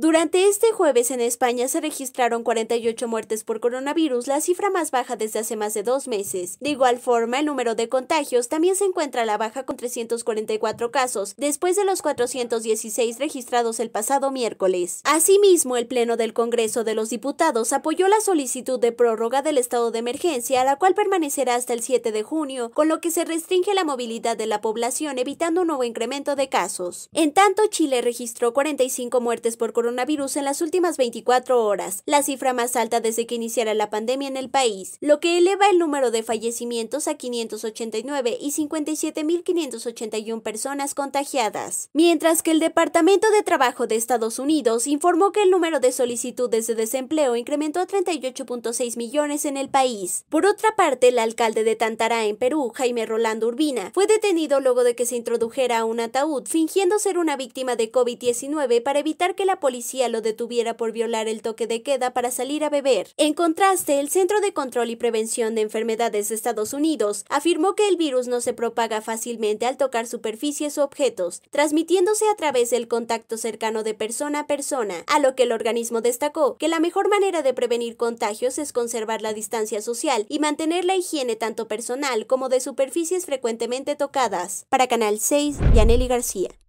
Durante este jueves en España se registraron 48 muertes por coronavirus, la cifra más baja desde hace más de dos meses. De igual forma, el número de contagios también se encuentra a la baja con 344 casos, después de los 416 registrados el pasado miércoles. Asimismo, el Pleno del Congreso de los Diputados apoyó la solicitud de prórroga del estado de emergencia, la cual permanecerá hasta el 7 de junio, con lo que se restringe la movilidad de la población, evitando un nuevo incremento de casos. En tanto, Chile registró 45 muertes por coronavirus coronavirus en las últimas 24 horas, la cifra más alta desde que iniciara la pandemia en el país, lo que eleva el número de fallecimientos a 589 y 57.581 personas contagiadas. Mientras que el Departamento de Trabajo de Estados Unidos informó que el número de solicitudes de desempleo incrementó a 38.6 millones en el país. Por otra parte, el alcalde de Tantará en Perú, Jaime Rolando Urbina, fue detenido luego de que se introdujera un ataúd fingiendo ser una víctima de COVID-19 para evitar que la policía lo detuviera por violar el toque de queda para salir a beber. En contraste, el Centro de Control y Prevención de Enfermedades de Estados Unidos afirmó que el virus no se propaga fácilmente al tocar superficies o objetos, transmitiéndose a través del contacto cercano de persona a persona, a lo que el organismo destacó que la mejor manera de prevenir contagios es conservar la distancia social y mantener la higiene tanto personal como de superficies frecuentemente tocadas. Para Canal 6, Yaneli García.